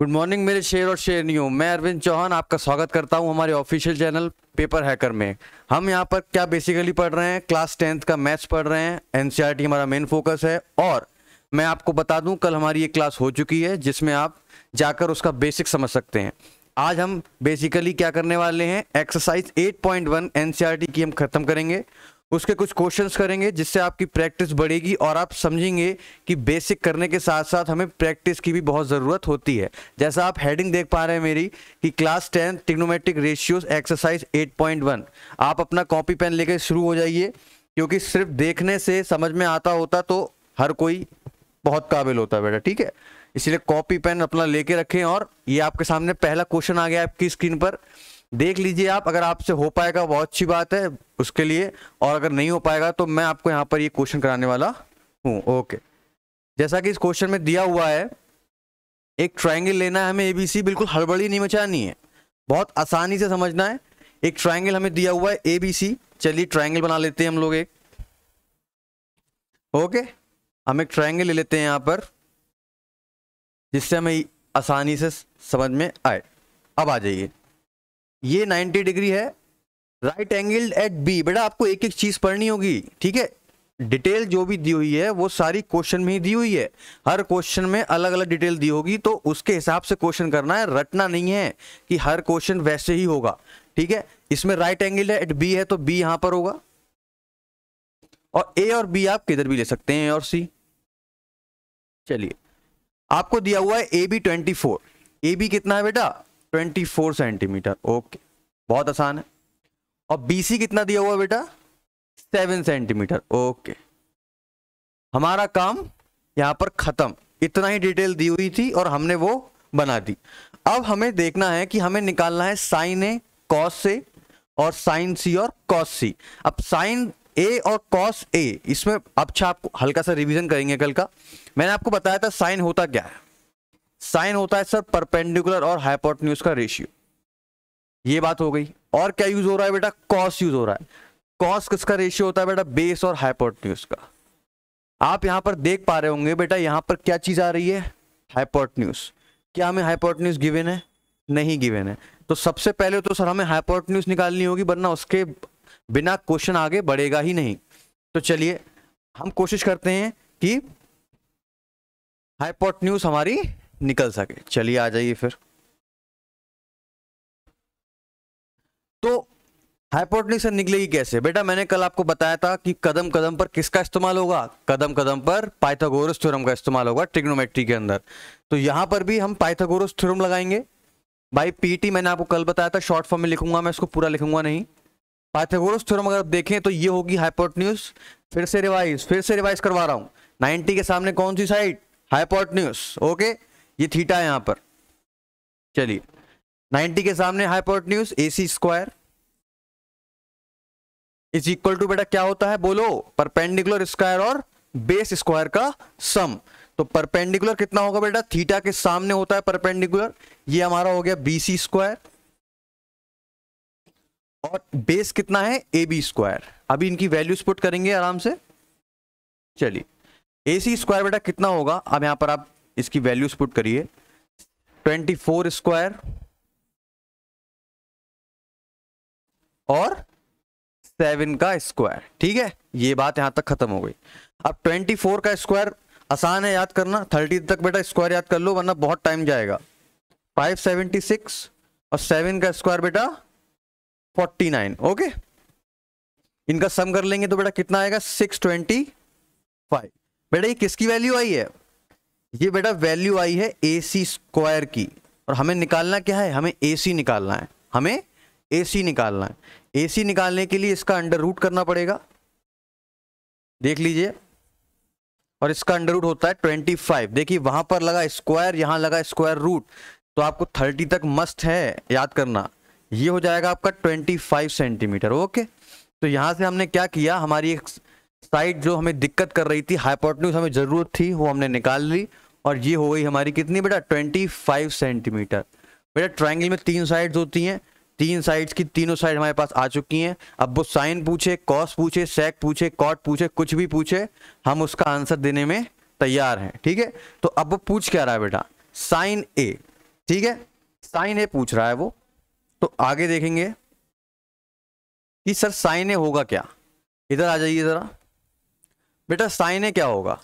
Good morning मेरे शेर और शेर न्यू मैं अरविंद चौहान आपका स्वागत करता हूं हमारे ऑफिशियल चैनल पेपर हैकर में हम यहां पर क्या बेसिकली पढ़ रहे हैं क्लास टेंथ का मैथ्स पढ़ रहे हैं एनसीईआरटी e हमारा मेन फोकस है और मैं आपको बता दूं कल हमारी ये क्लास हो चुकी है जिसमें आप जाकर उसका बेसिक समझ सकते हैं आज हम बेसिकली क्या करने वाले हैं एक्सरसाइज एट पॉइंट की हम खत्म करेंगे उसके कुछ क्वेश्चंस करेंगे जिससे आपकी प्रैक्टिस बढ़ेगी और आप समझेंगे कि बेसिक करने के साथ साथ हमें प्रैक्टिस की भी बहुत ज़रूरत होती है जैसा आप हेडिंग देख पा रहे हैं मेरी कि class ten trigonometric ratios exercise 8.1 आप अपना कॉपी पेन लेकर शुरू हो जाइए क्योंकि सिर्फ देखने से समझ में आता होता तो हर कोई बहुत काबिल होता बेटा ठीक है इसीलिए कॉपी पेन अपना लेके रखें और ये आपके सामने पहला क्वेश्चन आ गया आपकी स्क्रीन पर देख लीजिए आप अगर आपसे हो पाएगा बहुत अच्छी बात है उसके लिए और अगर नहीं हो पाएगा तो मैं आपको यहाँ पर ये क्वेश्चन कराने वाला हूँ ओके जैसा कि इस क्वेश्चन में दिया हुआ है एक ट्राइंगल लेना है हमें ए बी सी बिल्कुल हड़बड़ी नहीं मचानी है बहुत आसानी से समझना है एक ट्राइंगल हमें दिया हुआ है ए बी सी चलिए ट्राइंगल बना लेते हैं हम लोग एक ओके हम एक ट्राइंगल ले लेते हैं यहाँ पर जिससे हमें आसानी से समझ में आए अब आ जाइए ये 90 डिग्री है राइट एंगल एट बी बेटा आपको एक एक चीज पढ़नी होगी ठीक है डिटेल जो भी दी हुई है वो सारी क्वेश्चन में ही दी हुई है हर क्वेश्चन में अलग अलग डिटेल दी होगी तो उसके हिसाब से क्वेश्चन करना है रटना नहीं है कि हर क्वेश्चन वैसे ही होगा ठीक है इसमें राइट एंगल है एट बी है तो बी यहां पर होगा और ए और बी आप किधर भी ले सकते हैं और सी चलिए आपको दिया हुआ है A B twenty four A B कितना है बेटा ट्वेंटी फोर सेंटीमीटर ओके बहुत आसान है और बीसी कितना दिया हुआ बेटा सेवन सेंटीमीटर ओके हमारा काम यहाँ पर ख़त्म इतना ही डिटेल दी हुई थी और हमने वो बना दी अब हमें देखना है कि हमें निकालना है साइन ए कॉस से और साइन सी और कॉस सी अब साइन ए और कॉस ए इसमें अच्छा आप हल्का सा रिवीजन करेंगे कल का मैंने आपको बताया था साइन होता क्या है साइन होता है सर परपेंडिकुलर और हाइपोटन्यूज का रेशियो ये बात हो गई और क्या यूज हो रहा है बेटा कॉस यूज हो रहा है कॉस किसका रेशियो होता है बेटा बेस और हाइपोटन्यूज का आप यहां पर देख पा रहे होंगे बेटा यहां पर क्या चीज आ रही है हाइपोटन्यूज क्या हमें हाइपोटन्यूज गिवेन है नहीं गिवेन है तो सबसे पहले तो सर हमें हाइपोटन्यूज निकालनी होगी वरना उसके बिना क्वेश्चन आगे बढ़ेगा ही नहीं तो चलिए हम कोशिश करते हैं कि हाइपोटन्यूज हमारी निकल सके चलिए आ जाइए फिर तो से निकलेगी कैसे बेटा मैंने कल आपको बताया था कि कदम कदम पर किसका इस्तेमाल होगा कदम कदम पर पाइथागोरस थ्योरम का इस्तेमाल होगा ट्रिग्नोमेट्री के अंदर तो यहां पर भी हम पाइथागोरस थ्योरम लगाएंगे भाई पीटी मैंने आपको कल बताया था शॉर्ट फॉर्म में लिखूंगा मैं इसको पूरा लिखूंगा नहीं पाइथागोरस थ्योरम अगर आप देखें तो ये होगी हाइपोटन्यूस फिर से रिवाइज फिर से रिवाइज करवा रहा हूँ नाइनटी के सामने कौन सी साइड हाइपोटन्यूस ओके ये थीटा है यहाँ पर चलिए 90 के सामने hypotenuse A C square is equal to बेटा क्या होता है बोलो परपेंडिकुलर स्क्वायर और बेस स्क्वायर का सम तो परपेंडिकुलर कितना होगा बेटा थीटा के सामने होता है परपेंडिकुलर ये हमारा हो गया बीसी स्क्वायर और बेस कितना है ए बी स्क्वायर अभी इनकी वैल्यूज पुट करेंगे आराम से चलिए ए सी स्क्वायर बेटा कितना होगा अब यहां पर आप इसकी वैल्यूज पुट करिए ट्वेंटी फोर स्क्वायर और सेवन का स्क्वायर ठीक है ये बात यहां तक खत्म हो गई अब ट्वेंटी फोर का स्क्वायर आसान है याद करना थर्टी तक बेटा स्क्वायर याद कर लो वरना बहुत टाइम जाएगा फाइव सेवेंटी सिक्स और सेवन का स्क्वायर बेटा फोर्टी नाइन ओके इनका सम कर लेंगे तो बेटा कितना आएगा सिक्स ट्वेंटी फाइव बेटा ये किसकी वैल्यू आई है ये बेटा वैल्यू आई है ए सी स्क्वायर की और हमें निकालना क्या है हमें ए सी निकालना है हमें ए सी निकालना है ए सी निकालने के लिए इसका अंडर रूट करना पड़ेगा देख लीजिए और इसका अंडर रूट होता है ट्वेंटी फाइव देखिए वहां पर लगा स्क्वायर यहां लगा स्क्वायर रूट तो आपको थर्टी तक मस्ट है याद करना ये हो जाएगा आपका ट्वेंटी फाइव सेंटीमीटर ओके तो यहां से हमने क्या किया हमारी एक साइड जो हमें दिक्कत कर रही थी हाइपोटन्यूज हमें ज़रूरत थी वो हमने निकाल ली और ये हो गई हमारी कितनी बेटा ट्वेंटी फाइव सेंटीमीटर बेटा ट्राइंगल में तीन साइड्स होती हैं तीन साइड्स की तीनों साइड हमारे पास आ चुकी हैं अब वो साइन पूछे कॉस पूछे सेक पूछे कॉट पूछे कुछ भी पूछे हम उसका आंसर देने में तैयार हैं ठीक है थीके? तो अब वो पूछ क्या रहा है बेटा साइन ए ठीक है साइन ए पूछ रहा है वो तो आगे देखेंगे कि सर साइन ए होगा क्या इधर आ जाइए ज़रा बेटा साइन ए क्या होगा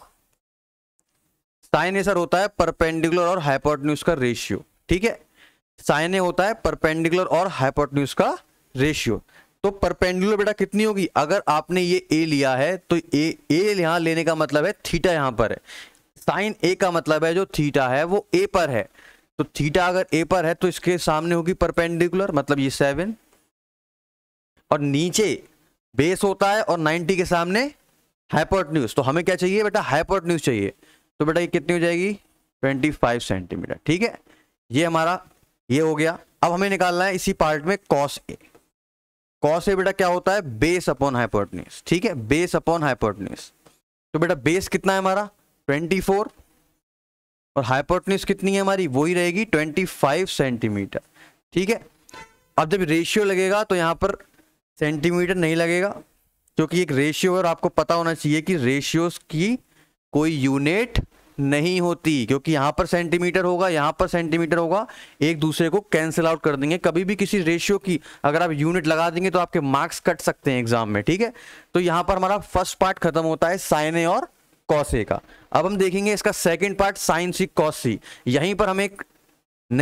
साइन ए सर होता है परपेंडिकुलर और हाइपोटन्यूज का रेशियो ठीक है साइन ए होता है परपेंडिकुलर और हाइपोटन्यूज का रेशियो तो परपेंडिकुलर बेटा कितनी होगी अगर आपने ये ए लिया है तो ए ए यहां लेने का मतलब है थीटा यहां पर है साइन ए का मतलब है जो थीटा है वो ए पर है तो थीटा अगर ए पर है तो इसके सामने होगी परपेंडिकुलर मतलब ये सेवन और नीचे बेस होता है और नाइनटी के सामने हाइपोटन्यूज तो हमें क्या चाहिए बेटा हाइपोटन्यूज चाहिए तो बेटा ये कितनी हो जाएगी ट्वेंटी फाइव सेंटीमीटर ठीक है ये हमारा ये हो गया अब हमें निकालना है इसी पार्ट में कॉस ए कॉस ए बेटा क्या होता है बेस अपॉन हाइपोटनिस ठीक है बेस अपॉन हाइपोटनिस तो बेटा बेस कितना है हमारा ट्वेंटी फोर और हाइपोटनिस कितनी है हमारी वही रहेगी ट्वेंटी फाइव सेंटीमीटर ठीक है अब जब रेशियो लगेगा तो यहाँ पर सेंटीमीटर नहीं लगेगा क्योंकि एक रेशियो है और आपको पता होना चाहिए कि रेशियोज की कोई यूनिट नहीं होती क्योंकि यहां पर सेंटीमीटर होगा यहां पर सेंटीमीटर होगा एक दूसरे को कैंसिल आउट कर देंगे कभी भी किसी रेशियो की अगर आप यूनिट लगा देंगे तो आपके मार्क्स कट सकते हैं एग्जाम में ठीक है तो यहां पर हमारा फर्स्ट पार्ट खत्म होता है साइन ए और कॉस ए का अब हम देखेंगे इसका second part sine C cos C यहीं पर हमें एक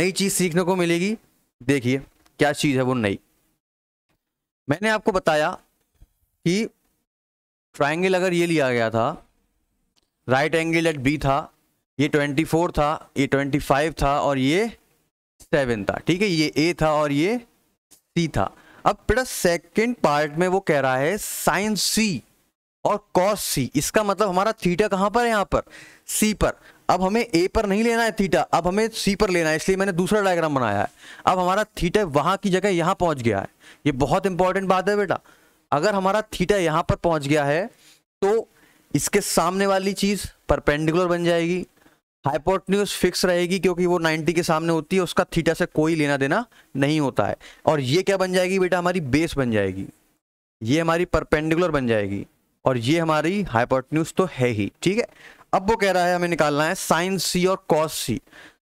नई चीज सीखने को मिलेगी देखिए क्या चीज है वो नई मैंने आपको बताया कि ट्राइंगल अगर ये लिया गया था राइट एंगल एट बी था ये 24 था ये 25 था और ये 7 था ठीक है ये ए था और ये सी था अब प्लस सेकेंड पार्ट में वो कह रहा है साइन सी और कॉस सी इसका मतलब हमारा थीटा कहाँ पर है यहाँ पर सी पर अब हमें ए पर नहीं लेना है थीटा अब हमें सी पर लेना है इसलिए मैंने दूसरा डायग्राम बनाया है अब हमारा थीटा वहाँ की जगह यहाँ पहुँच गया है ये बहुत इंपॉर्टेंट बात है बेटा अगर हमारा थीटा यहाँ पर पहुँच गया है तो इसके सामने वाली चीज परपेंडिकुलर बन जाएगी हाइपोटन्यूज फिक्स रहेगी क्योंकि वो 90 के सामने होती है उसका थीटा से कोई लेना देना नहीं होता है और ये क्या बन जाएगी बेटा हमारी बेस बन जाएगी ये हमारी परपेंडिकुलर बन जाएगी और ये हमारी हाइपोटन्यूज तो है ही ठीक है अब वो कह रहा है हमें निकालना है साइन सी और कॉस सी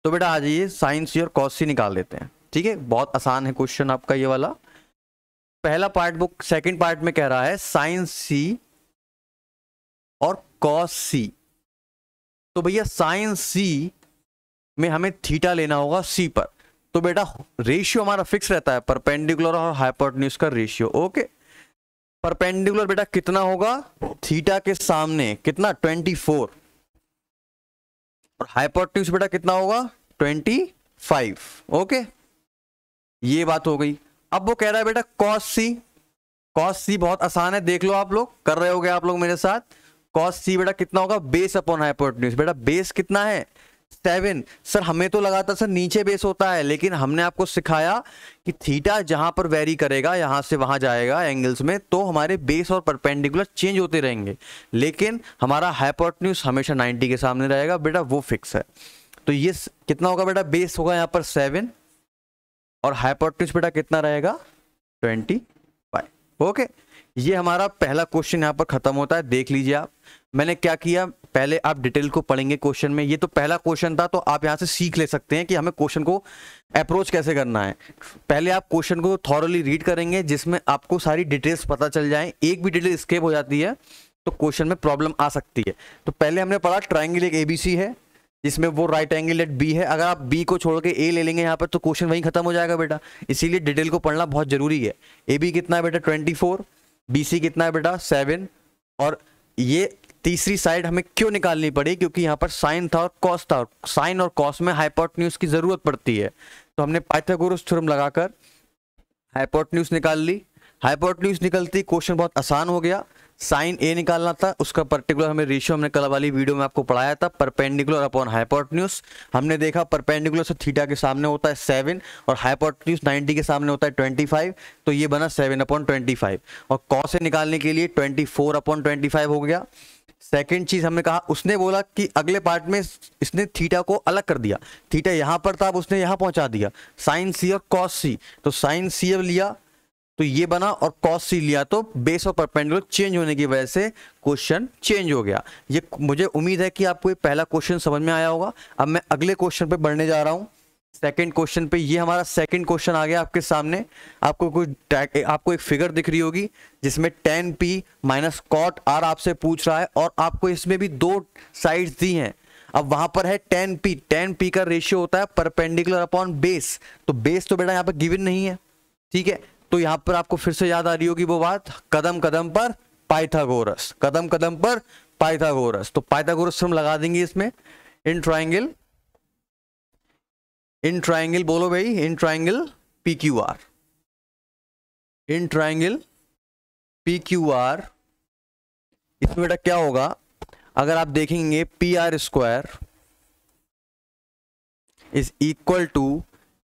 तो बेटा आ जाइए साइन सी और कॉस सी निकाल लेते हैं ठीक है बहुत आसान है क्वेश्चन आपका ये वाला पहला पार्ट बुक सेकेंड पार्ट में कह रहा है साइन सी कॉस सी तो भैया साइन सी में हमें थीटा लेना होगा सी पर तो बेटा रेशियो हमारा फिक्स रहता है परपेंडिकुलर और हाइपोटन्यूज का रेशियो ओके परपेंडिकुलर बेटा कितना होगा थीटा के सामने कितना 24 और हाइपोटन्यूज बेटा कितना होगा 25 ओके ये बात हो गई अब वो कह रहा है बेटा कॉस सी कॉस सी बहुत आसान है देख लो आप लोग कर रहे हो आप लोग मेरे साथ कॉस सी बेटा कितना होगा बेस अपॉन हाइपोटन्यूज बेटा बेस कितना है सेवन सर हमें तो लगा था सर नीचे बेस होता है लेकिन हमने आपको सिखाया कि थीटा जहां पर वेरी करेगा यहां से वहां जाएगा एंगल्स में तो हमारे बेस और परपेंडिकुलर चेंज होते रहेंगे लेकिन हमारा हाइपोटन्यूज हमेशा नाइनटी के सामने रहेगा बेटा वो फिक्स है तो ये कितना होगा बेटा बेस होगा यहाँ पर सेवन और हाइपोटन्यूज बेटा कितना रहेगा ट्वेंटी ओके ये हमारा पहला क्वेश्चन यहाँ पर खत्म होता है देख लीजिए आप मैंने क्या किया पहले आप डिटेल को पढ़ेंगे क्वेश्चन में ये तो पहला क्वेश्चन था तो आप यहाँ से सीख ले सकते हैं कि हमें क्वेश्चन को अप्रोच कैसे करना है पहले आप क्वेश्चन को थॉरली रीड करेंगे जिसमें आपको सारी डिटेल्स पता चल जाए एक भी डिटेल स्केप हो जाती है तो क्वेश्चन में प्रॉब्लम आ सकती है तो पहले हमने पढ़ा ट्राइंगल एक एबीसी है जिसमें वो राइट एंगल एट बी है अगर आप बी को छोड़ के ए ले लेंगे यहाँ पर तो क्वेश्चन वहीं खत्म हो जाएगा बेटा इसीलिए डिटेल को पढ़ना बहुत जरूरी है ए बी कितना है बेटा ट्वेंटी फोर बी सी कितना है बेटा सेवन और ये तीसरी साइड हमें क्यों निकालनी पड़ी क्योंकि यहाँ पर साइन था और कॉस था और साइन और कॉस में हाइपोटन्यूज की जरूरत पड़ती है तो हमने पाइथागोरस थ्योरम लगाकर हाइपोटन्यूज निकाल ली हाइपोटन्यूज निकलती क्वेश्चन बहुत आसान हो गया साइन ए निकालना था उसका पर्टिकुलर हमें रेशियो हमने कल वाली वीडियो में आपको पढ़ाया था परपेंडिकुलर अपॉन हाइपोटन्यूज हमने देखा परपेंडिकुलर से थीटा के सामने होता है सेवन और हाइपोटन्यूज नाइनटी के सामने होता है ट्वेंटी फाइव तो ये बना सेवन अपॉन ट्वेंटी फाइव और कॉस निकालने के लिए twenty four upon twenty five हो गया सेकंड चीज हमने कहा उसने बोला कि अगले पार्ट में इसने थीटा को अलग कर दिया थीटा यहां पर था अब उसने यहां पहुंचा दिया साइन सी और कॉस सी तो साइन सी अब लिया तो ये बना और कॉस सी लिया तो बेस और परपेंडिकुलर चेंज होने की वजह से क्वेश्चन चेंज हो गया ये मुझे उम्मीद है कि आपको ये पहला क्वेश्चन समझ में आया होगा अब मैं अगले क्वेश्चन पे बढ़ने जा रहा हूँ सेकंड क्वेश्चन पे ये हमारा सेकंड क्वेश्चन आ गया आपके सामने आपको कुछ आपको एक फिगर दिख रही होगी जिसमें tan P minus cot R आपसे पूछ रहा है और आपको इसमें भी दो साइड्स दी हैं अब वहां पर है टेन पी टेन पी का रेशियो होता है परपेंडिकुलर अपॉन बेस तो बेस तो बेटा यहाँ पर गिविन नहीं है ठीक है तो यहाँ पर आपको फिर से याद आ रही होगी वो बात कदम कदम पर पाइथागोरस कदम कदम पर पाइथागोरस तो पाइथागोरस हम लगा देंगे इसमें इन ट्राइंगल इन ट्राइंगल बोलो भाई in triangle P Q R in triangle P Q R इसमें बेटा क्या होगा अगर आप देखेंगे P R square is equal to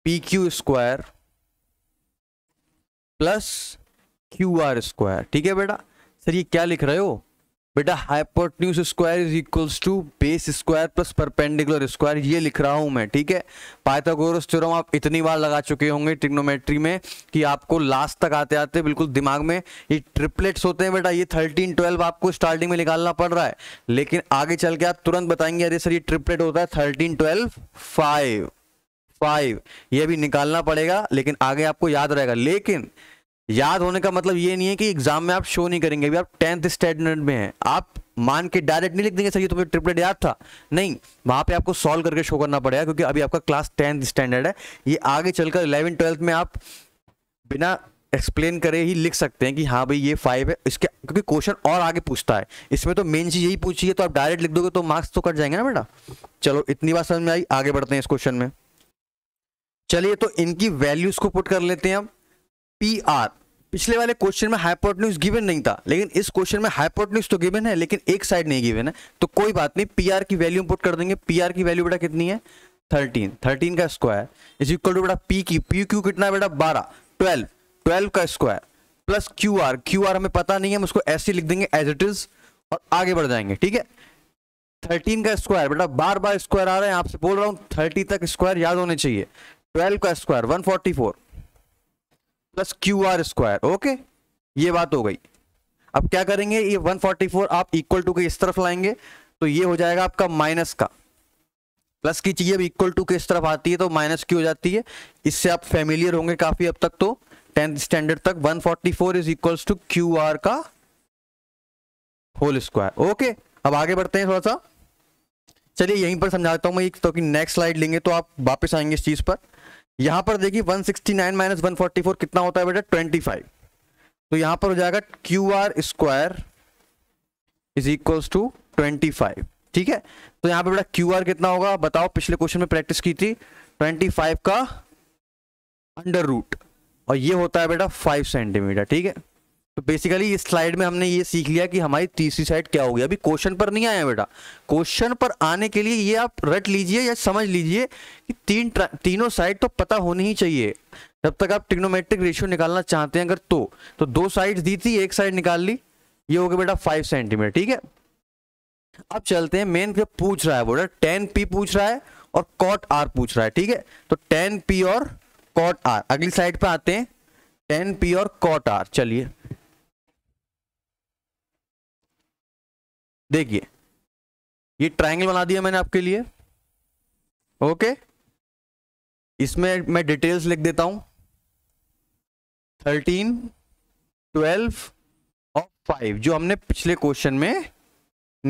P Q square plus Q R square ठीक है बेटा सर ये क्या लिख रहे हो बेटा hypotenuse square is equals to base square plus perpendicular square ये लिख रहा हूँ मैं ठीक है पाइथागोरस थ्योरम आप इतनी बार लगा चुके होंगे ट्रिग्नोमेट्री में कि आपको लास्ट तक आते आते बिल्कुल दिमाग में ये ट्रिपलेट्स होते हैं बेटा ये थर्टीन ट्वेल्व आपको स्टार्टिंग में निकालना पड़ रहा है लेकिन आगे चल के आप तुरंत बताएंगे अरे सर ये ट्रिपलेट होता है थर्टीन ट्वेल्व फाइव फाइव ये भी निकालना पड़ेगा लेकिन आगे आपको याद रहेगा लेकिन याद होने का मतलब ये नहीं है कि एग्जाम में आप शो नहीं करेंगे अभी आप टेंथ स्टैंडर्ड में हैं आप मान के डायरेक्ट नहीं लिख देंगे सर ये तुम्हें ट्रिपलेट याद था नहीं वहाँ पे आपको सॉल्व करके शो करना पड़ेगा क्योंकि अभी आपका क्लास टेंथ स्टैंडर्ड है ये आगे चलकर इलेवन ट्वेल्थ में आप बिना एक्सप्लेन करे ही लिख सकते हैं कि हाँ भाई ये फाइव है इसके क्योंकि क्वेश्चन और आगे पूछता है इसमें तो मेन चीज़ यही पूछी है तो आप डायरेक्ट लिख दोगे तो मार्क्स तो कट जाएंगे ना बेटा चलो इतनी बात समझ में आई आगे बढ़ते हैं इस क्वेश्चन में चलिए तो इनकी वैल्यूज़ को पुट कर लेते हैं अब पी आर पिछले वाले क्वेश्चन में हाइपोटन्यूज गिवन नहीं था लेकिन इस क्वेश्चन में हाइपोटन्यूज तो गिवन है लेकिन एक साइड नहीं गिवन है तो कोई बात नहीं पी आर की वैल्यू इम्पोर्ट कर देंगे पी आर की वैल्यू बेटा कितनी है थर्टीन थर्टीन का स्क्वायर इज इक्वल टू बेटा पी की पी क्यू कितना बेटा बारह ट्वेल्व ट्वेल्व का square plus Q R Q R हमें पता नहीं है हम उसको ऐसे लिख देंगे एज इट इज और आगे बढ़ जाएंगे ठीक है थर्टीन का स्क्वायर बेटा बार बार स्क्वायर आ रहे हैं आपसे बोल रहा हूँ थर्टी तक स्क्वायर याद होने चाहिए ट्वेल्व का square one forty four plus Q R square okay ये बात हो गई अब क्या करेंगे ये 144 आप इक्वल टू के इस तरफ लाएंगे तो ये हो जाएगा आपका माइनस का प्लस की चीज़ अब इक्वल टू के इस तरफ आती है तो माइनस की हो जाती है इससे आप फेमिलियर होंगे काफ़ी अब तक तो टेंथ स्टैंडर्ड तक 144 forty is equal to Q का होल स्क्वायर ओके अब आगे बढ़ते हैं थोड़ा सा चलिए यहीं पर समझाता हूँ मैं एक तो कि नेक्स्ट स्लाइड लेंगे तो आप वापस आएंगे इस चीज़ पर यहां पर देखिए 169 सिक्सटी नाइन माइनस वन कितना होता है बेटा 25 तो यहां पर हो जाएगा Q R square is equals to five ठीक है तो यहां पर बेटा क्यू आर कितना होगा बताओ पिछले क्वेश्चन में प्रैक्टिस की थी 25 का अंडर रूट और ये होता है बेटा 5 सेंटीमीटर ठीक है तो बेसिकली इस स्लाइड में हमने ये सीख लिया कि हमारी तीसरी साइड क्या होगी अभी क्वेश्चन पर नहीं आया बेटा क्वेश्चन पर आने के लिए ये आप रट लीजिए या समझ लीजिए कि तीन तीनों साइड तो पता होनी ही चाहिए जब तक आप टिग्नोमेट्रिक रेशियो निकालना चाहते हैं अगर तो, तो दो साइड दी थी एक साइड निकाल ली ये हो गया बेटा फाइव सेंटीमीटर ठीक है अब चलते हैं मेन जो पूछ रहा है बोला टेन पी पूछ रहा है और कॉट आर पूछ रहा है ठीक है तो टेन पी और कॉट आर अगली साइड पे आते हैं टेन पी और कॉट आर चलिए देखिए ये ट्रायंगल बना दिया मैंने आपके लिए ओके इसमें मैं डिटेल्स लिख देता हूं थर्टीन ट्वेल्व और फाइव जो हमने पिछले क्वेश्चन में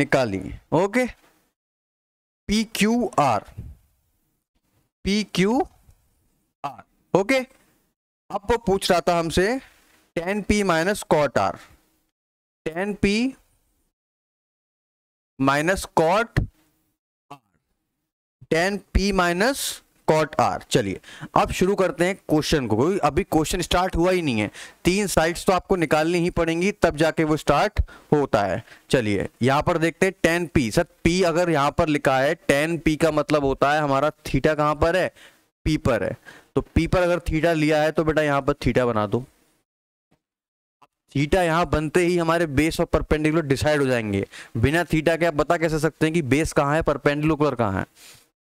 निकाली okay P Q R P Q R okay अब वो पूछ रहा था हमसे tan P minus cot R tan P minus cot tan P minus cot R चलिए अब शुरू करते हैं क्वेश्चन को क्योंकि अभी क्वेश्चन स्टार्ट हुआ ही नहीं है तीन साइड्स तो आपको निकालनी ही पड़ेंगी तब जाके वो स्टार्ट होता है चलिए यहां पर देखते हैं टेन पी सर पी अगर यहां पर लिखा है टेन पी का मतलब होता है हमारा थीटा कहाँ पर है पी पर है तो पी पर अगर थीटा लिया है तो बेटा यहां पर थीटा बना दो थीटा यहाँ बनते ही हमारे बेस और परपेंडिकुलर डिसाइड हो जाएंगे बिना थीटा के आप बता कैसे सकते हैं कि बेस कहाँ है परपेंडिकुलर कहाँ है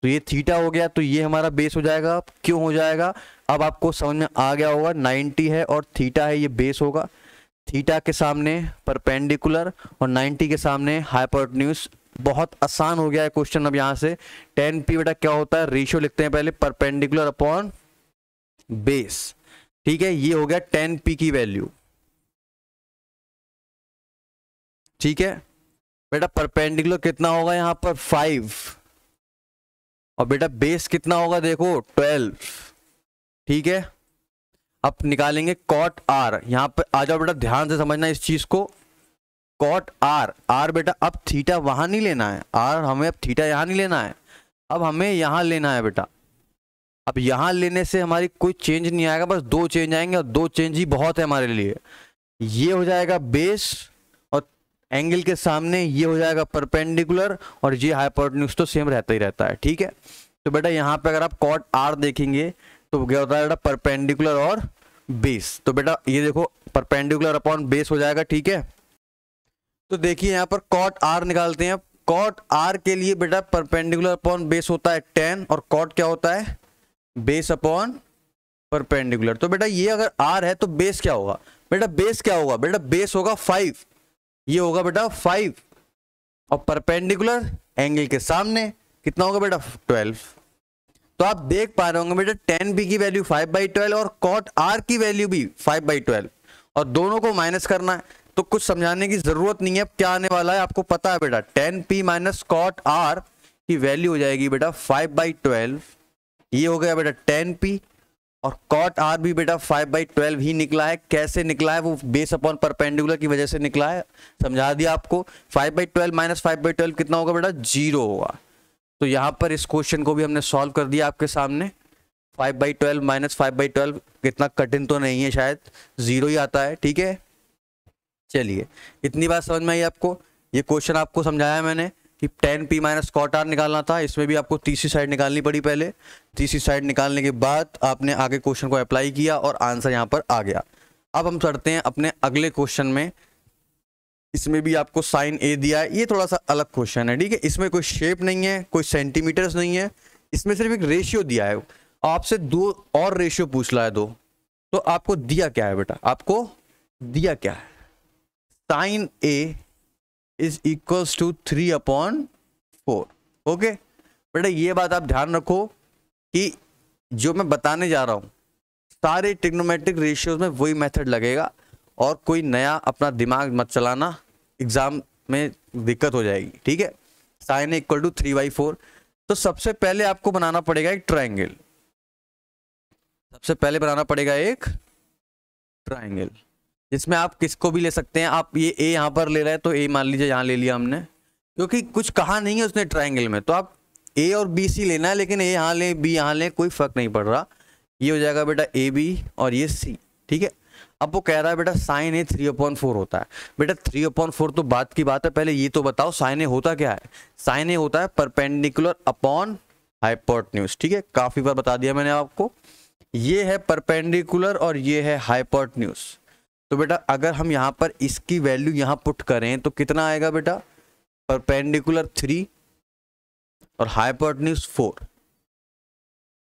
तो ये थीटा हो गया तो ये हमारा बेस हो जाएगा क्यों हो जाएगा अब आपको समझ में आ गया होगा 90 है और थीटा है ये बेस होगा थीटा के सामने परपेंडिकुलर और 90 के सामने हाइपोटन्यूज बहुत आसान हो गया है क्वेश्चन अब यहाँ से टेन पी बेटा क्या होता है रेशियो लिखते हैं पहले परपेंडिकुलर अपॉन बेस ठीक है ये हो गया टेन पी की वैल्यू ठीक है बेटा परपेंडिकुलर कितना होगा यहाँ पर फाइव और बेटा बेस कितना होगा देखो ट्वेल्व ठीक है अब निकालेंगे कॉट आर यहाँ पर आ जाओ बेटा ध्यान से समझना इस चीज़ को कॉट आर आर बेटा अब थीटा वहाँ नहीं लेना है आर हमें अब थीटा यहाँ नहीं लेना है अब हमें यहाँ लेना है बेटा अब यहाँ लेने से हमारी कोई चेंज नहीं आएगा बस दो चेंज आएंगे और दो चेंज ही बहुत है हमारे लिए ये हो जाएगा बेस एंगल के सामने ये हो जाएगा परपेंडिकुलर और ये हाइपोटन्यूज तो सेम रहता ही रहता है ठीक है तो बेटा यहाँ पे अगर आप कॉट आर देखेंगे तो क्या होता है बेटा परपेंडिकुलर और बेस तो बेटा ये देखो परपेंडिकुलर अपॉन बेस हो जाएगा ठीक है तो देखिए यहाँ पर कॉट आर निकालते हैं कॉट आर के लिए बेटा परपेंडिकुलर अपॉन बेस होता है टेन और कॉट क्या होता है बेस अपॉन परपेंडिकुलर तो बेटा ये अगर आर है तो बेस क्या होगा बेटा बेस क्या होगा बेटा बेस होगा फाइव ये होगा बेटा फाइव और परपेंडिकुलर एंगल के सामने कितना होगा बेटा ट्वेल्व तो आप देख पा रहे होंगे बेटा टेन पी की वैल्यू फाइव बाई ट्वेल्व और कॉट आर की वैल्यू भी फाइव बाई ट्वेल्व और दोनों को माइनस करना है तो कुछ समझाने की जरूरत नहीं है अब क्या आने वाला है आपको पता है बेटा tan P minus cot R की वैल्यू हो जाएगी बेटा फाइव बाई ट्वेल्व ये हो गया बेटा टेन पी और कॉट आर भी बेटा फाइव बाई ट्वेल्व ही निकला है कैसे निकला है वो बेस अपॉन परपेंडिकुलर की वजह से निकला है समझा दिया आपको five by twelve minus five by twelve कितना होगा बेटा जीरो होगा तो यहाँ पर इस क्वेश्चन को भी हमने सॉल्व कर दिया आपके सामने five by twelve minus five by twelve कितना कठिन तो नहीं है शायद जीरो ही आता है ठीक है चलिए इतनी बात समझ में आई आपको ये क्वेश्चन आपको समझाया मैंने tan P minus cot R निकालना था इसमें भी आपको तीसरी साइड निकालनी पड़ी पहले तीसरी साइड निकालने के बाद आपने आगे क्वेश्चन को अप्लाई किया और आंसर यहाँ पर आ गया अब हम चढ़ते हैं अपने अगले क्वेश्चन में इसमें भी आपको साइन ए दिया है ये थोड़ा सा अलग क्वेश्चन है ठीक है इसमें कोई शेप नहीं है कोई सेंटीमीटर्स नहीं है इसमें सिर्फ एक रेशियो दिया है आपसे दो और रेशियो पूछ रहा है दो तो आपको दिया क्या है बेटा आपको दिया क्या है sine A is equals to three upon four okay बेटा ये बात आप ध्यान रखो कि जो मैं बताने जा रहा हूँ सारे टिग्नोमेट्रिक रेशियोज में वही मेथड लगेगा और कोई नया अपना दिमाग मत चलाना एग्ज़ाम में दिक्कत हो जाएगी ठीक है sine equal to three by four तो सबसे पहले आपको बनाना पड़ेगा एक ट्राइंगल सबसे पहले बनाना पड़ेगा एक ट्राइंगल जिसमें आप किसको भी ले सकते हैं आप ये ए यहाँ पर ले रहे हैं तो ए मान लीजिए यहाँ ले लिया हमने क्योंकि कुछ कहा नहीं है उसने ट्राइंगल में तो आप ए और बी सी लेना है लेकिन ए यहाँ लें बी यहाँ लें कोई फ़र्क नहीं पड़ रहा ये हो जाएगा बेटा ए बी और ये सी ठीक है अब वो कह रहा है बेटा sine A three upon four होता है बेटा थ्री अपॉइंट फोर तो बात की बात है पहले ये तो बताओ साइन ए होता क्या है साइन ए होता है परपेंडिकुलर अपॉन हाइपोटन्यूज ठीक है काफ़ी बार बता दिया मैंने आपको ये है परपेंडिकुलर और ये है हाइपोटन्यूज़ तो बेटा अगर हम यहाँ पर इसकी वैल्यू यहाँ पुट करें तो कितना आएगा बेटा परपेंडिकुलर थ्री और हाइपोटनिस फोर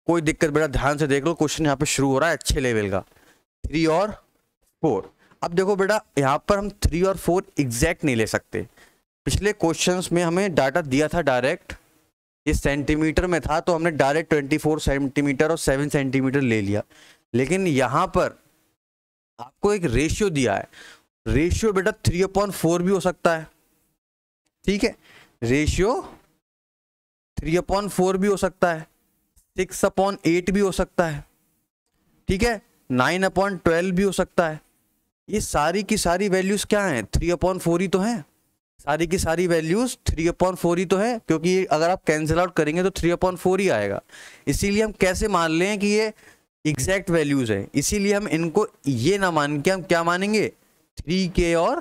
कोई दिक्कत बेटा ध्यान से देख लो क्वेश्चन यहाँ पे शुरू हो रहा है अच्छे लेवल का थ्री और फोर अब देखो बेटा यहाँ पर हम थ्री और फोर एग्जैक्ट नहीं ले सकते पिछले क्वेश्चन में हमें डाटा दिया था डायरेक्ट ये सेंटीमीटर में था तो हमने डायरेक्ट 24 सेंटीमीटर और 7 सेंटीमीटर ले लिया लेकिन यहाँ पर आपको एक रेशियो दिया है रेशियो बेटा थ्री अपॉन फोर भी हो सकता है ठीक है रेशियो थ्री अपॉन फोर भी हो सकता है सिक्स अपॉन एट भी हो सकता है ठीक है नाइन अपॉन ट्वेल्व भी हो सकता है ये सारी की सारी वैल्यूज़ क्या हैं थ्री अपॉन फोर ही तो हैं सारी की सारी वैल्यूज़ थ्री अपॉन फोर ही तो है क्योंकि अगर आप कैंसिल आउट करेंगे तो थ्री अपॉन फोर ही आएगा इसीलिए हम कैसे मान लें कि ये एग्जैक्ट वैल्यूज है इसीलिए हम इनको ये ना मान के हम क्या मानेंगे थ्री के और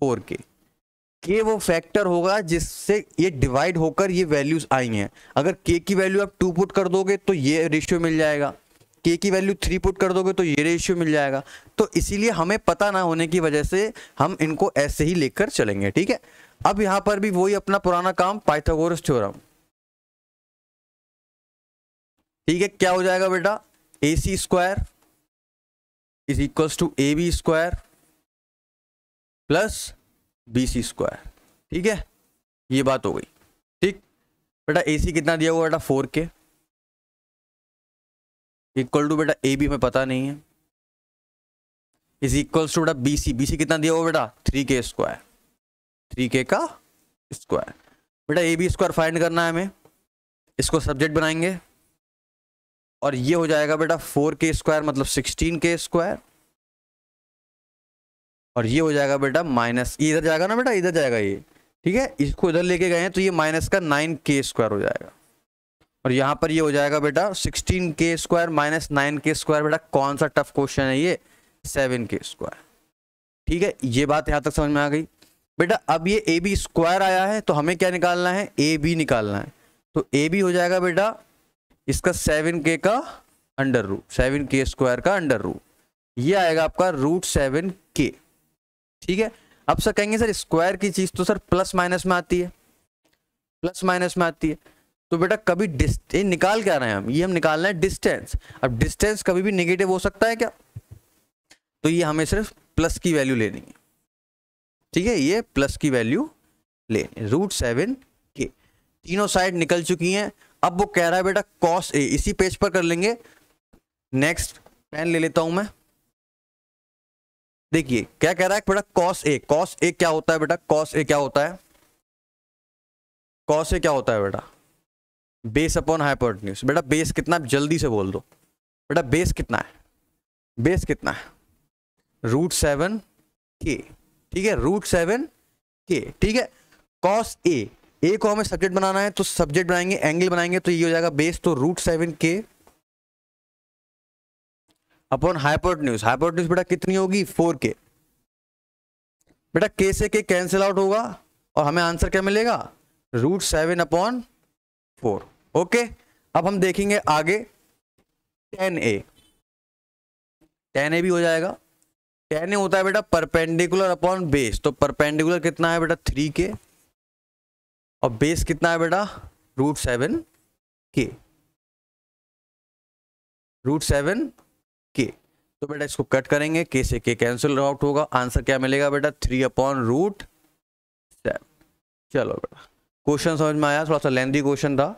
फोर के के वो फैक्टर होगा जिससे ये डिवाइड होकर ये वैल्यूज आई हैं अगर के की वैल्यू आप टू पुट कर दोगे तो ये रेशियो मिल जाएगा के की वैल्यू थ्री पुट कर दोगे तो ये रेशियो मिल जाएगा तो इसीलिए हमें पता ना होने की वजह से हम इनको ऐसे ही लेकर चलेंगे ठीक है अब यहां पर भी वही अपना पुराना काम पाइथागोरस थ्योरम ठीक है क्या हो जाएगा बेटा A C square is equals to A B square plus B C square ठीक है ये बात हो गई ठीक बेटा ए सी कितना दिया हुआ बेटा फोर के इक्वल टू बेटा ए बी में पता नहीं है इज इक्वल्स टू बेटा बी सी बी सी कितना दिया हुआ बेटा थ्री के स्क्वायर थ्री के का स्क्वायर बेटा ए बी स्क्वायर फाइंड करना है हमें इसको सब्जेक्ट बनाएंगे और ये हो जाएगा बेटा फोर के स्क्वायर मतलब सिक्सटीन के स्क्वायर और ये हो जाएगा बेटा माइनस इधर जाएगा ना बेटा इधर जाएगा ये ठीक है इसको इधर लेके गए हैं तो ये माइनस का नाइन के स्क्वायर हो जाएगा और यहाँ पर ये हो जाएगा बेटा सिक्सटीन के स्क्वायर माइनस नाइन के स्क्वायर बेटा कौन सा टफ क्वेश्चन है ये सेवन के स्क्वायर ठीक है ये बात यहाँ तक समझ में आ गई बेटा अब ये ए बी स्क्वायर आया है तो हमें क्या निकालना है ए बी निकालना है तो ए बी हो जाएगा बेटा इसका सेवन के का अंडर रूट सेवन के स्क्वायर का अंडर रूट ये आएगा आपका रूट सेवन के ठीक है अब सर कहेंगे सर स्क्वायर की चीज़ तो सर प्लस माइनस में आती है प्लस माइनस में आती है तो बेटा कभी ये निकाल क्या रहे हैं हम ये हम निकाल रहे हैं डिस्टेंस अब डिस्टेंस कभी भी निगेटिव हो सकता है क्या तो ये हमें सिर्फ प्लस की वैल्यू लेनी है ठीक है ये प्लस की वैल्यू लेनी रूट सेवन के तीनों साइड निकल चुकी हैं अब वो कह रहा है बेटा कॉस ए इसी पेज पर कर लेंगे नेक्स्ट पेन ले लेता हूं मैं देखिए क्या कह रहा है बेटा कॉस ए कॉस ए क्या होता है बेटा कॉस ए क्या होता है कॉस ए क्या होता है बेटा बेस अपॉन न्यूज बेटा बेस कितना जल्दी से बोल दो बेटा बेस कितना है बेस कितना है रूट सेवन के ठीक है रूट सेवन के ठीक है कॉस ए ए को हमें सब्जेक्ट बनाना है तो सब्जेक्ट बनाएंगे एंगल बनाएंगे तो ये हो जाएगा बेस तो रूट सेवन के अपॉन हाइपोटन्यूज हाइपोटन्यूज बेटा कितनी होगी फोर के बेटा के से के कैंसिल आउट होगा और हमें आंसर क्या मिलेगा root seven upon four okay अब हम देखेंगे आगे टेन ए टेन ए भी हो जाएगा टेन ए होता है बेटा परपेंडिकुलर अपॉन बेस तो परपेंडिकुलर कितना है बेटा थ्री के और बेस कितना है बेटा रूट सेवन के रूट सेवन के तो बेटा इसको कट करेंगे के से के कैंसिल आउट होगा आंसर क्या मिलेगा बेटा थ्री अपॉन रूट सेवन चलो बेटा क्वेश्चन समझ में आया थोड़ा सा लेंदी क्वेश्चन था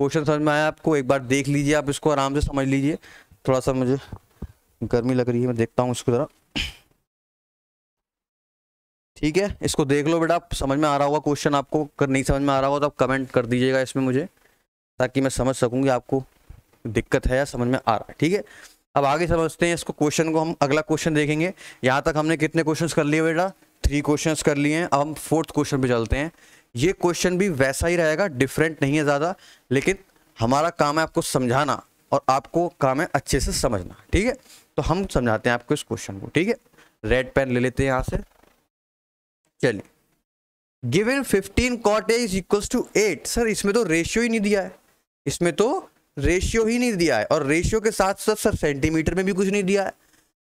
क्वेश्चन समझ में आया आपको एक बार देख लीजिए आप इसको आराम से समझ लीजिए थोड़ा सा मुझे गर्मी लग रही है मैं देखता हूँ इसको ज़रा ठीक है इसको देख लो बेटा समझ में आ रहा होगा क्वेश्चन आपको अगर नहीं समझ में आ रहा होगा तो आप कमेंट कर दीजिएगा इसमें मुझे ताकि मैं समझ सकूँगी आपको दिक्कत है या समझ में आ रहा है ठीक है अब आगे समझते हैं इसको क्वेश्चन को हम अगला क्वेश्चन देखेंगे यहाँ तक हमने कितने क्वेश्चन कर लिए बेटा थ्री क्वेश्चन कर लिए हैं अब हम फोर्थ क्वेश्चन पर चलते हैं ये क्वेश्चन भी वैसा ही रहेगा डिफरेंट नहीं है ज़्यादा लेकिन हमारा काम है आपको समझाना और आपको काम है अच्छे से समझना ठीक है तो हम समझाते हैं आपको इस क्वेश्चन को ठीक है रेड पेन ले लेते हैं यहाँ से चलिए given fifteen cot A is equals to eight sir इसमें तो रेशियो ही नहीं दिया है इसमें तो रेशियो ही नहीं दिया है और रेशियो के साथ साथ सर सेंटीमीटर में भी कुछ नहीं दिया है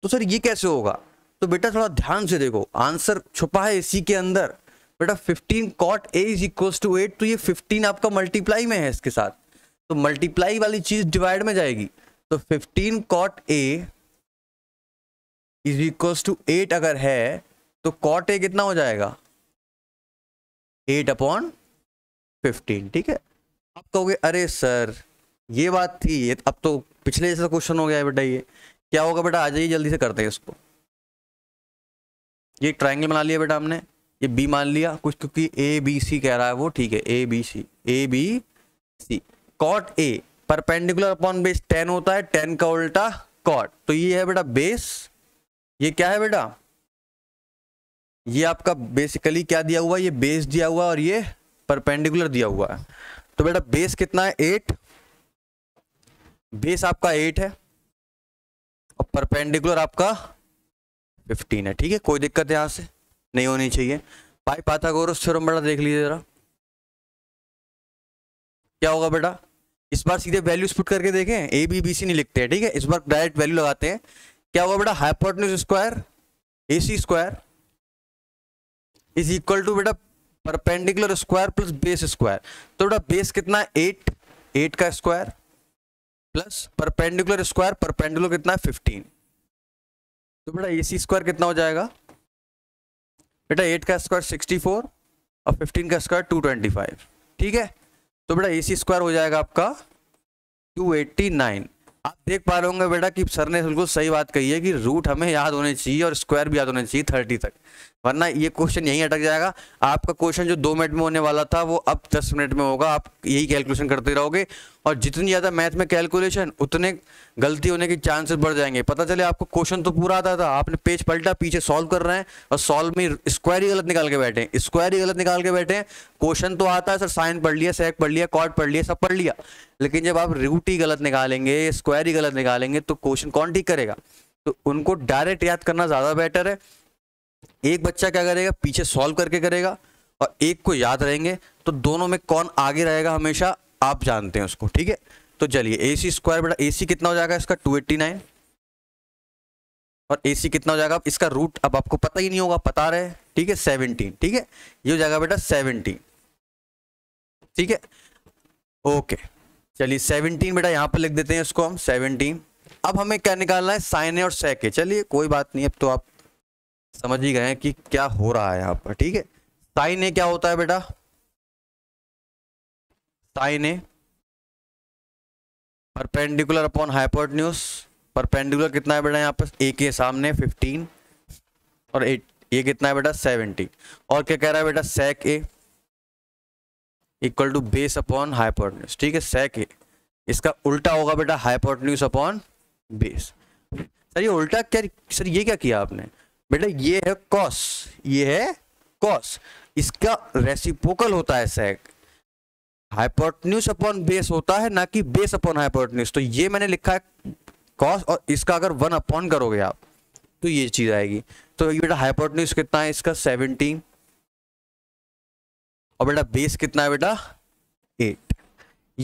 तो सर ये कैसे होगा तो बेटा थोड़ा ध्यान से देखो आंसर छुपा है इसी के अंदर बेटा 15 cot A is equal to eight तो ये 15 आपका मल्टीप्लाई में है इसके साथ तो मल्टीप्लाई वाली चीज डिवाइड में जाएगी तो 15 cot A is equal to eight अगर है तो कॉट ए कितना हो जाएगा एट अपॉन फिफ्टीन ठीक है आप कहोगे अरे सर ये बात थी ये अब तो पिछले जैसा क्वेश्चन हो गया है बेटा ये क्या होगा बेटा आ जाइए जल्दी से करते हैं इसको ये ट्राइंगल बना लिया बेटा हमने ये बी मान लिया कुछ क्योंकि ए बी सी कह रहा है वो ठीक है A B C A B C cot A perpendicular upon base ten होता है टेन का उल्टा कॉट तो ये है बेटा बेस ये क्या है बेटा ये आपका बेसिकली क्या दिया हुआ ये बेस दिया हुआ और ये परपेंडिकुलर दिया हुआ है तो बेटा बेस कितना है एट बेस आपका एट है और परपेंडिकुलर आपका फिफ्टीन है ठीक है कोई दिक्कत यहां से नहीं होनी चाहिए पाई पाथागोरस थ्योरम बेटा देख लीजिए जरा क्या होगा बेटा इस बार सीधे वैल्यू स्पुट करके देखें ए बी बी सी नहीं लिखते हैं ठीक है इस बार डायरेक्ट वैल्यू लगाते हैं क्या होगा बेटा hypotenuse square A C square is equal to बेटा perpendicular square plus base square तो बेटा बेस कितना है एट एट का square plus perpendicular square perpendicular कितना है फिफ्टीन तो बेटा ए सी स्क्वायर कितना हो जाएगा बेटा एट का स्क्वायर सिक्सटी फोर और फिफ्टीन का स्क्वायर टू ट्वेंटी फाइव ठीक है तो बेटा ए सी स्क्वायर हो जाएगा आपका टू एट्टी नाइन आप देख पा रहे होंगे बेटा कि सर ने बिल्कुल सही बात कही है कि रूट हमें याद होने चाहिए और स्क्वायर भी याद होने चाहिए थर्टी तक वरना ये क्वेश्चन यहीं अटक जाएगा आपका क्वेश्चन जो दो मिनट में होने वाला था वो अब दस मिनट में होगा आप यही कैलकुलेशन करते रहोगे और जितनी ज़्यादा मैथ में कैलकुलेशन उतने गलती होने के चांसेस बढ़ जाएंगे पता चले आपको क्वेश्चन तो पूरा आता था आपने पेज पलटा पीछे सॉल्व कर रहे हैं और सॉल्व में स्क्वायर ही गलत निकाल के बैठे हैं स्क्वायर ही गलत निकाल के बैठे हैं क्वेश्चन तो आता है सर साइन पढ़ लिया सेक पढ़ लिया कॉर्ड पढ़ लिया सब पढ़ लिया लेकिन जब आप रूट ही गलत निकालेंगे स्क्वायर ही गलत निकालेंगे तो क्वेश्चन कौन ठीक करेगा तो उनको डायरेक्ट याद करना ज़्यादा बेटर है एक बच्चा क्या करेगा पीछे सॉल्व करके करेगा और एक को याद रहेंगे तो दोनों में कौन आगे रहेगा हमेशा आप जानते हैं उसको ठीक है तो चलिए ए सी स्क्वायर बेटा ए सी कितना हो जाएगा इसका टू एट्टी नाइन और ए सी कितना हो जाएगा इसका रूट अब आपको पता ही नहीं होगा बता रहे ठीक है सेवनटीन ठीक है ये हो जाएगा बेटा सेवनटीन ठीक है ओके चलिए सेवनटीन बेटा यहाँ पर लिख देते हैं इसको हम सेवनटीन अब हमें क्या निकालना है साइन और सेक चलिए कोई बात नहीं अब तो आप समझ ही गए हैं कि क्या हो रहा है यहाँ पर ठीक है साइन ए क्या होता है बेटा sine A perpendicular upon hypotenuse perpendicular कितना है बेटा यहाँ पर ए के सामने फिफ्टीन और एट ये कितना है बेटा सेवेंटी और क्या कह रहा है बेटा sec A equal to base upon hypotenuse ठीक है सेक ए इसका उल्टा होगा बेटा हाइपोटन्यूज अपॉन बेस सर ये उल्टा क्या सर ये क्या किया आपने बेटा ये है कॉस ये है कॉस इसका रेसिपोकल होता है सैक हाइपोटन्यूस अपॉन बेस होता है ना कि बेस अपॉन हाइपोटन्यूस तो ये मैंने लिखा है कॉस और इसका अगर वन अपॉन करोगे आप तो ये चीज आएगी तो ये बेटा हाइपोटन्यूस कितना है इसका सेवनटीन और बेटा बेस कितना है बेटा एट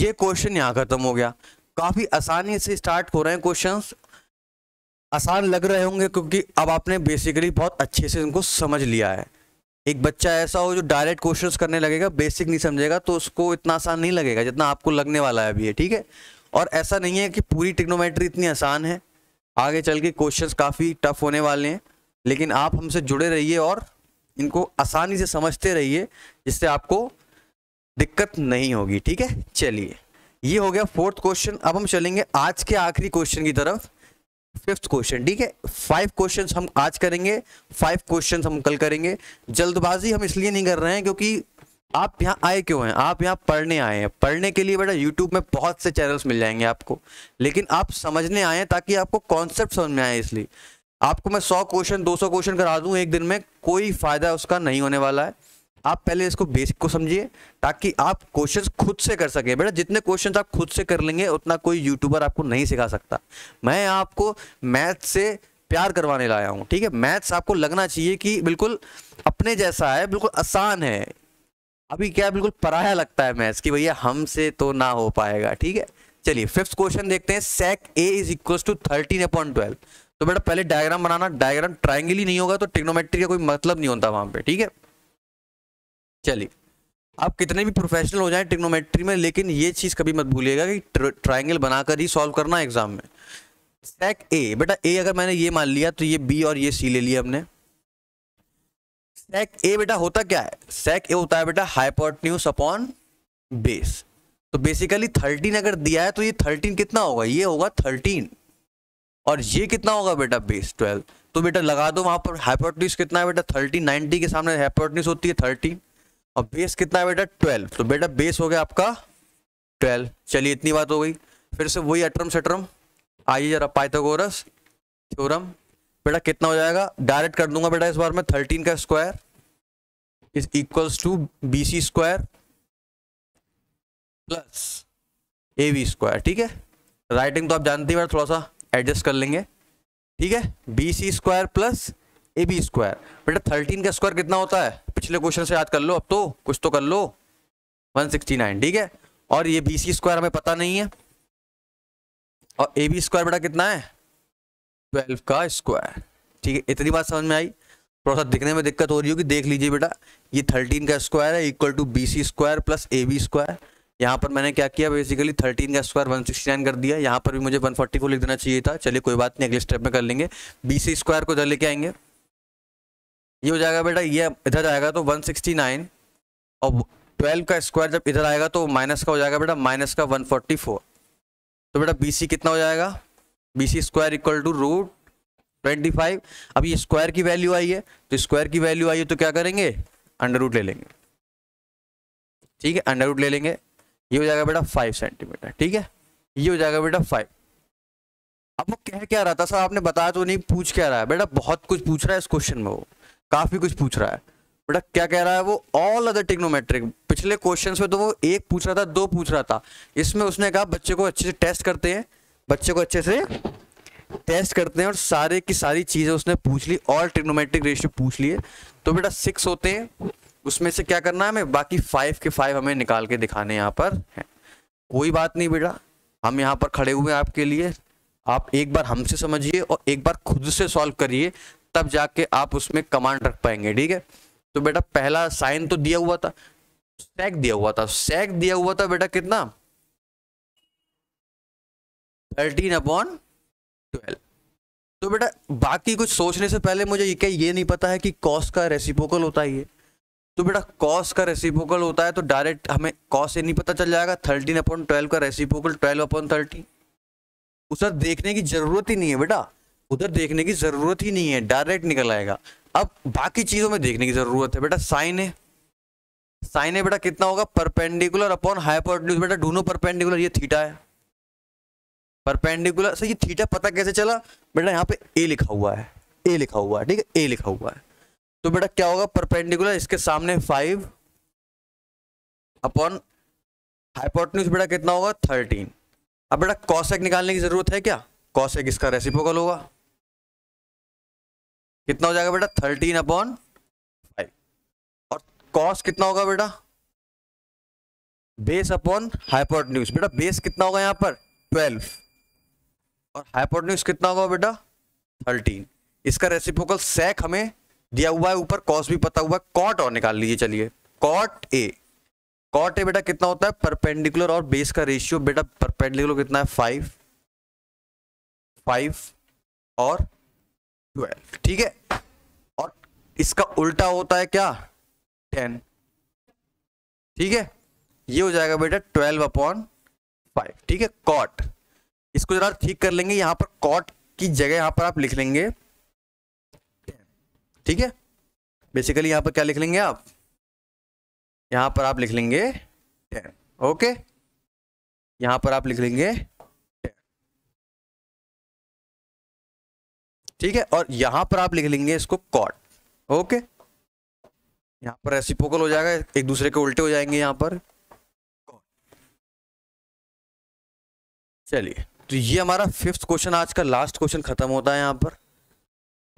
ये क्वेश्चन यहाँ खत्म हो गया काफी आसानी से स्टार्ट हो रहे हैं क्वेश्चंस आसान लग रहे होंगे क्योंकि अब आपने बेसिकली बहुत अच्छे से उनको समझ लिया है एक बच्चा ऐसा हो जो डायरेक्ट क्वेश्चन करने लगेगा बेसिक नहीं समझेगा तो उसको इतना आसान नहीं लगेगा जितना आपको लगने वाला है अभी है ठीक है और ऐसा नहीं है कि पूरी टिक्नोमेट्री इतनी आसान है आगे चल के क्वेश्चन काफ़ी टफ होने वाले हैं लेकिन आप हमसे जुड़े रहिए और इनको आसानी से समझते रहिए जिससे आपको दिक्कत नहीं होगी ठीक है चलिए ये हो गया फोर्थ क्वेश्चन अब हम चलेंगे आज के आखिरी क्वेश्चन की तरफ फिफ्थ क्वेश्चन ठीक है फाइव क्वेश्चंस हम आज करेंगे फाइव क्वेश्चंस हम कल करेंगे जल्दबाजी हम इसलिए नहीं कर रहे हैं क्योंकि आप यहाँ आए क्यों हैं आप यहाँ पढ़ने आए हैं पढ़ने के लिए बेटा यूट्यूब में बहुत से चैनल्स मिल जाएंगे आपको लेकिन आप समझने आए हैं ताकि आपको कॉन्सेप्ट समझ में आए इसलिए आपको मैं सौ क्वेश्चन दो सौ क्वेश्चन करा दूँ एक दिन में कोई फ़ायदा उसका नहीं होने वाला है आप पहले इसको बेसिक को समझिए ताकि आप क्वेश्चन खुद से कर सकें बेटा जितने क्वेश्चन आप खुद से कर लेंगे उतना कोई यूट्यूबर आपको नहीं सिखा सकता मैं आपको मैथ से प्यार करवाने लाया हूँ ठीक है मैथ्स आपको लगना चाहिए कि बिल्कुल अपने जैसा है बिल्कुल आसान है अभी क्या बिल्कुल पराया लगता है मैथ्स कि भैया हमसे तो ना हो पाएगा ठीक है चलिए फिफ्थ क्वेश्चन देखते हैं sec A is equal to thirteen upon twelve तो बेटा पहले डायग्राम बनाना डायग्राम ट्राइंगल ही नहीं होगा तो टिग्नोमेट्री का कोई मतलब नहीं होता वहां पे ठीक है चलिए आप कितने भी प्रोफेशनल हो जाए टिक्नोमेट्री में लेकिन ये चीज़ कभी मत भूलिएगा कि ट्राइंगल बनाकर ही सॉल्व करना एग्जाम में सेक ए बेटा ए अगर मैंने ये मान लिया तो ये बी और ये सी ले लिया हमने सेक ए बेटा होता क्या है सेक ए होता है बेटा हाइपोटन्यूस अपॉन बेस तो बेसिकली थर्टीन अगर दिया है तो ये थर्टीन कितना होगा ये होगा थर्टीन और ये कितना होगा बेटा बेस ट्वेल्व तो बेटा लगा दो वहां पर हाइपोटन्यूस कितना है बेटा थर्टीन नाइनटी के सामने हाइपोटन्यूस होती है थर्टीन और बेस कितना है बेटा ट्वेल्व तो बेटा बेस हो गया आपका ट्वेल्व चलिए इतनी बात हो गई फिर से वही अटरम सटरम आइए जरा पाइथागोरस थ्योरम बेटा कितना हो जाएगा डायरेक्ट कर दूंगा बेटा इस बार में थर्टीन का square is equals to B C square plus A B square ठीक है राइटिंग तो आप जानते हैं थोड़ा सा एडजस्ट कर लेंगे ठीक है B C square plus A B square बेटा थर्टीन का स्क्वायर कितना होता है पिछले क्वेश्चन से याद कर लो अब तो कुछ तो कर लो वन सिक्सटी नाइन ठीक है और ये बी सी स्क्वायर हमें पता नहीं है और ए बी स्क्वायर बेटा कितना है ट्वेल्व का स्क्वायर ठीक है इतनी बात समझ में आई थोड़ा सा दिखने में दिक्कत हो रही होगी देख लीजिए बेटा ये थर्टीन का स्क्वायर है equal to B C square plus A B square यहाँ पर मैंने क्या किया बेसिकली थर्टीन का स्क्वायर वन सिक्सटी नाइन कर दिया यहाँ पर भी मुझे वन फोर्टी फोर लिख देना चाहिए था चलिए कोई बात नहीं अगले स्टेप में कर लेंगे बी सी स्क्वायर को इधर लेके आएंगे ये हो जाएगा बेटा ये इधर आएगा तो 169 और 12 का स्क्वायर जब इधर आएगा तो माइनस का हो जाएगा बेटा माइनस का 144 तो बेटा सी कितना हो जाएगा B C square equal to root twenty five अब ये स्क्वायर की वैल्यू आई है तो स्क्वायर की वैल्यू आई है तो क्या करेंगे अंडर रूट ले लेंगे ठीक है अंडर रूट ले लेंगे ये हो जाएगा बेटा फाइव सेंटीमीटर ठीक है ये हो जाएगा बेटा फाइव अब वो कह क्या रहा था सर आपने बताया तो नहीं पूछ क्या रहा है बेटा बहुत कुछ पूछ रहा है इस क्वेश्चन में वो काफ़ी कुछ पूछ रहा है बेटा क्या कह रहा है वो ऑल अदर टिग्नोमेट्रिक पिछले क्वेश्चन में तो वो एक पूछ रहा था दो पूछ रहा था इसमें उसने कहा बच्चे को अच्छे से टेस्ट करते हैं बच्चे को अच्छे से टेस्ट करते हैं और सारे की सारी चीज़ें उसने पूछ ली ऑल टिक्नोमेट्रिक रेशियो पूछ लिए तो बेटा सिक्स होते हैं उसमें से क्या करना है हमें बाकी फाइव के फाइव हमें निकाल के दिखाने यहाँ पर हैं कोई बात नहीं बेटा हम यहाँ पर खड़े हुए हैं आपके लिए आप एक बार हमसे समझिए और एक बार खुद से सॉल्व करिए तब जाके आप उसमें कमांड रख पाएंगे ठीक है तो बेटा पहला साइन तो दिया हुआ था सैक दिया हुआ था सैक दिया हुआ था बेटा कितना थर्टीन अपॉन ट्वेल्व तो बेटा बाकी कुछ सोचने से पहले मुझे क्या ये नहीं पता है कि कॉस का रेसिपोकल होता ही है तो बेटा कॉस का रेसिपोकल होता है तो डायरेक्ट हमें कॉस से नहीं पता चल जाएगा थर्टीन अपॉन ट्वेल्व का रेसिपोकल ट्वेल्व अपॉन थर्टीन उसे देखने की जरूरत ही नहीं है बेटा उधर देखने की ज़रूरत ही नहीं है डायरेक्ट निकल आएगा अब बाकी चीज़ों में देखने की ज़रूरत है बेटा साइन है साइन है बेटा कितना होगा परपेंडिकुलर अपॉन हाइपोटेन्यूज बेटा ढूंढो परपेंडिकुलर ये थीटा है परपेंडिकुलर सर ये थीटा पता कैसे चला बेटा यहाँ पे ए लिखा हुआ है ए लिखा हुआ है ठीक है ए लिखा हुआ है तो बेटा क्या होगा परपेंडिकुलर इसके सामने फाइव अपॉन हाइपोटन्यूज बेटा कितना होगा थर्टीन अब बेटा कॉशेक निकालने की जरूरत है क्या कॉशेक इसका रेसिपोकल होगा कितना हो जाएगा बेटा थर्टीन अपॉन फाइव और कॉस कितना होगा बेटा बेस अपॉन हाइपोटन्यूज बेटा बेस कितना होगा यहाँ पर ट्वेल्व और हाइपोटन्यूज कितना होगा बेटा थर्टीन इसका रेसिप्रोकल सेक हमें दिया हुआ है ऊपर कॉस भी पता हुआ है कॉट और निकाल लीजिए चलिए कॉट ए कॉट ए बेटा कितना होता है परपेंडिकुलर और बेस का रेशियो बेटा परपेंडिकुलर कितना है फाइव फाइव और ट्वेल्व ठीक है और इसका उल्टा होता है क्या टेन ठीक है ये हो जाएगा बेटा ट्वेल्व अपॉन फाइव ठीक है कॉट इसको जरा ठीक कर लेंगे यहाँ पर कॉट की जगह यहाँ पर आप लिख लेंगे ठीक है बेसिकली यहाँ पर क्या लिख लेंगे आप यहाँ पर आप लिख लेंगे टेन ओके यहाँ पर आप लिख लेंगे ठीक है और यहां पर आप लिख लेंगे इसको कॉट ओके यहाँ पर पोकल हो जाएगा एक दूसरे के उल्टे हो जाएंगे यहां पर चलिए तो ये हमारा फिफ्थ क्वेश्चन आज का लास्ट क्वेश्चन खत्म होता है यहाँ पर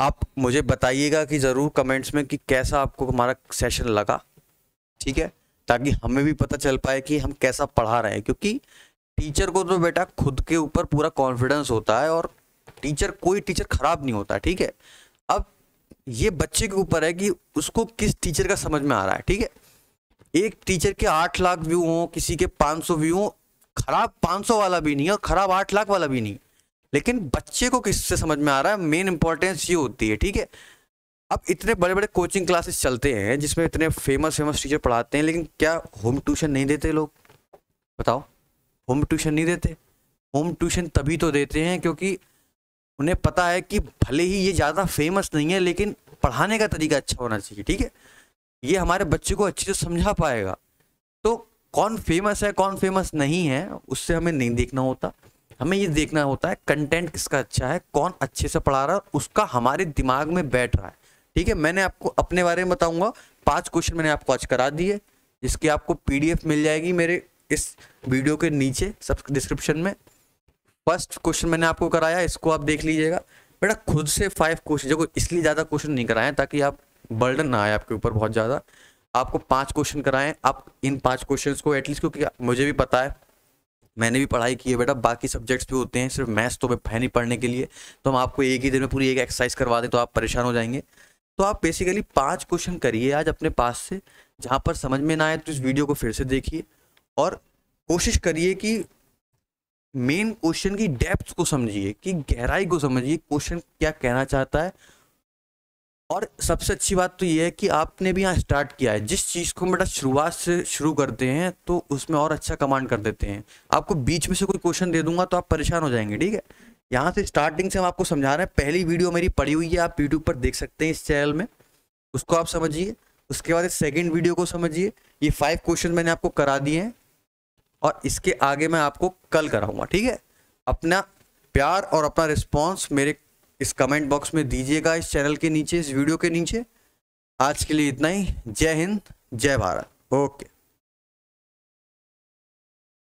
आप मुझे बताइएगा कि ज़रूर कमेंट्स में कि कैसा आपको हमारा सेशन लगा ठीक है ताकि हमें भी पता चल पाए कि हम कैसा पढ़ा रहे हैं क्योंकि टीचर को तो बेटा खुद के ऊपर पूरा कॉन्फिडेंस होता है और टीचर कोई टीचर खराब नहीं होता ठीक है अब ये बच्चे के ऊपर है कि उसको किस टीचर का समझ में आ रहा है ठीक है एक टीचर के आठ लाख व्यू हों किसी के पाँच सौ व्यू हों खराब पाँच सौ वाला भी नहीं और खराब आठ लाख वाला भी नहीं लेकिन बच्चे को किससे समझ में आ रहा है मेन इंपॉर्टेंस ये होती है ठीक है अब इतने बड़े बड़े कोचिंग क्लासेस चलते हैं जिसमें इतने फेमस फेमस टीचर पढ़ाते हैं लेकिन क्या होम ट्यूशन नहीं देते लोग बताओ होम ट्यूशन नहीं देते होम ट्यूशन तभी तो देते हैं क्योंकि उन्हें पता है कि भले ही ये ज़्यादा फेमस नहीं है लेकिन पढ़ाने का तरीका अच्छा होना चाहिए ठीक है ये हमारे बच्चे को अच्छे से समझा पाएगा तो कौन फेमस है कौन फेमस नहीं है उससे हमें नहीं देखना होता हमें ये देखना होता है कंटेंट किसका अच्छा है कौन अच्छे से पढ़ा रहा है उसका हमारे दिमाग में बैठ रहा है ठीक है मैंने आपको अपने बारे में बताऊंगा पांच क्वेश्चन मैंने आपको आज करा दिए जिसकी आपको पीडीएफ मिल जाएगी मेरे इस वीडियो के नीचे सब डिस्क्रिप्शन में फर्स्ट क्वेश्चन मैंने आपको कराया इसको आप देख लीजिएगा बेटा खुद से फाइव क्वेश्चन देखो इसलिए ज़्यादा क्वेश्चन नहीं कराएं ताकि आप बर्डन ना आए आपके ऊपर बहुत ज़्यादा आपको पांच क्वेश्चन कराएं आप इन पांच क्वेश्चन को एटलीस्ट क्योंकि मुझे भी पता है मैंने भी पढ़ाई की है बेटा बाकी सब्जेक्ट्स भी होते हैं सिर्फ मैथ्स तो है नहीं पढ़ने के लिए तो हम आपको एक ही दिन में पूरी एक एक्सरसाइज करवा दें तो आप परेशान हो जाएंगे तो आप बेसिकली पाँच क्वेश्चन करिए आज अपने पास से जहाँ पर समझ में ना आए तो इस वीडियो को फिर से देखिए और कोशिश करिए कि मेन क्वेश्चन की डेप्थ को समझिए कि गहराई को समझिए क्वेश्चन क्या कहना चाहता है और सबसे अच्छी बात तो ये है कि आपने भी यहाँ स्टार्ट किया है जिस चीज़ को बेटा शुरुआत से शुरू करते हैं तो उसमें और अच्छा कमांड कर देते हैं आपको बीच में से कोई क्वेश्चन दे दूंगा तो आप परेशान हो जाएंगे ठीक है यहाँ से स्टार्टिंग से हम आपको समझा रहे हैं पहली वीडियो मेरी पड़ी हुई है आप यूट्यूब पर देख सकते हैं इस चैनल में उसको आप समझिए उसके बाद सेकेंड वीडियो को समझिए ये फाइव क्वेश्चन मैंने आपको करा दिए हैं और इसके आगे मैं आपको कल कराऊंगा ठीक है अपना प्यार और अपना रिस्पॉन्स मेरे इस कमेंट बॉक्स में दीजिएगा इस चैनल के नीचे इस वीडियो के नीचे आज के लिए इतना ही जय हिंद जय भारत ओके